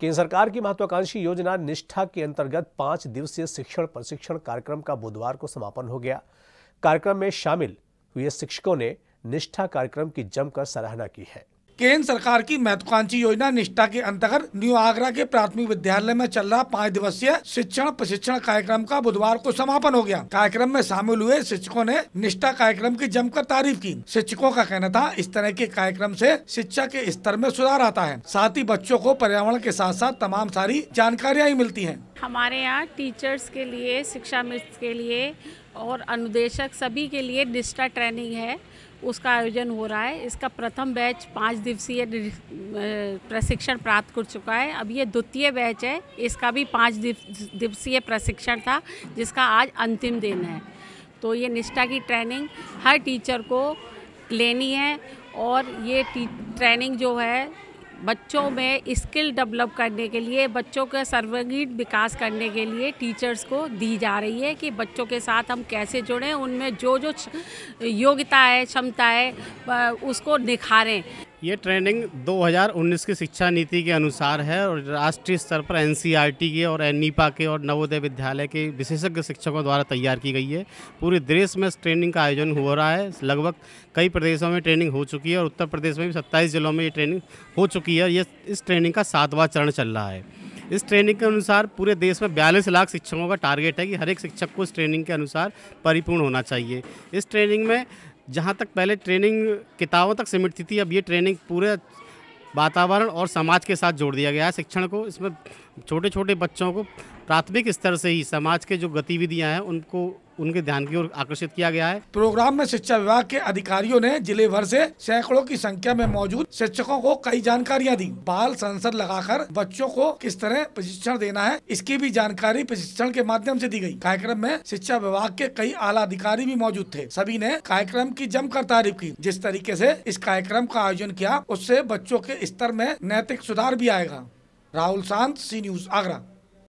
केंद्र सरकार की महत्वाकांक्षी योजना निष्ठा के अंतर्गत पांच दिवसीय शिक्षण प्रशिक्षण कार्यक्रम का बुधवार को समापन हो गया कार्यक्रम में शामिल हुए शिक्षकों ने निष्ठा कार्यक्रम की जमकर सराहना की है केंद्र सरकार की महत्वाकांक्षी योजना निष्ठा के अंतर्गत न्यू आगरा के प्राथमिक विद्यालय में चल रहा पाँच दिवसीय शिक्षण प्रशिक्षण कार्यक्रम का बुधवार को समापन हो गया कार्यक्रम में शामिल हुए शिक्षकों ने निष्ठा कार्यक्रम की जमकर तारीफ की शिक्षकों का कहना था इस तरह के कार्यक्रम से शिक्षा के स्तर में सुधार आता है साथ ही बच्चों को पर्यावरण के साथ साथ तमाम सारी जानकारियाँ मिलती है हमारे यहाँ टीचर्स के लिए शिक्षा मित्र के लिए और अनुदेशक सभी के लिए डिस्टा ट्रेनिंग है उसका आयोजन हो रहा है इसका प्रथम बैच पाँच दिवसीय प्रशिक्षण प्राप्त कर चुका है अब ये द्वितीय बैच है इसका भी पाँच दिवसीय प्रशिक्षण था जिसका आज अंतिम दिन है तो ये निष्ठा की ट्रेनिंग हर टीचर को लेनी है और ये ट्रेनिंग जो है बच्चों में स्किल डेवलप करने के लिए बच्चों का सर्वांगीण विकास करने के लिए टीचर्स को दी जा रही है कि बच्चों के साथ हम कैसे जुड़ें उनमें जो जो योग्यता है क्षमता है उसको निखारें ये ट्रेनिंग 2019 की शिक्षा नीति के अनुसार है और राष्ट्रीय स्तर पर एन के और एन के और नवोदय विद्यालय के विशेषज्ञ शिक्षकों द्वारा तैयार की गई है पूरे देश में इस ट्रेनिंग का आयोजन हो रहा है लगभग कई प्रदेशों में ट्रेनिंग हो चुकी है और उत्तर प्रदेश में भी सत्ताईस जिलों में ये ट्रेनिंग हो चुकी है ये इस ट्रेनिंग का सातवां चरण चल रहा है इस ट्रेनिंग के अनुसार पूरे देश में बयालीस लाख शिक्षकों का टारगेट है कि हर एक शिक्षक को इस ट्रेनिंग के अनुसार परिपूर्ण होना चाहिए इस ट्रेनिंग में जहाँ तक पहले ट्रेनिंग किताबों तक सिमटती थी अब ये ट्रेनिंग पूरे वातावरण और समाज के साथ जोड़ दिया गया है शिक्षण को इसमें छोटे छोटे बच्चों को प्राथमिक स्तर से ही समाज के जो गतिविधियाँ हैं उनको उनके ध्यान की ओर आकर्षित किया गया है प्रोग्राम में शिक्षा विभाग के अधिकारियों ने जिले भर से सैकड़ों की संख्या में मौजूद शिक्षकों को कई जानकारियां दी बाल संसद लगाकर बच्चों को किस तरह प्रशिक्षण देना है इसकी भी जानकारी प्रशिक्षण के माध्यम ऐसी दी गयी कार्यक्रम में शिक्षा विभाग के कई आला अधिकारी भी मौजूद थे सभी ने कार्यक्रम की जमकर तारीफ की जिस तरीके ऐसी इस कार्यक्रम का आयोजन किया उससे बच्चों के स्तर में नैतिक सुधार भी आएगा राहुल शांत सी न्यूज आगरा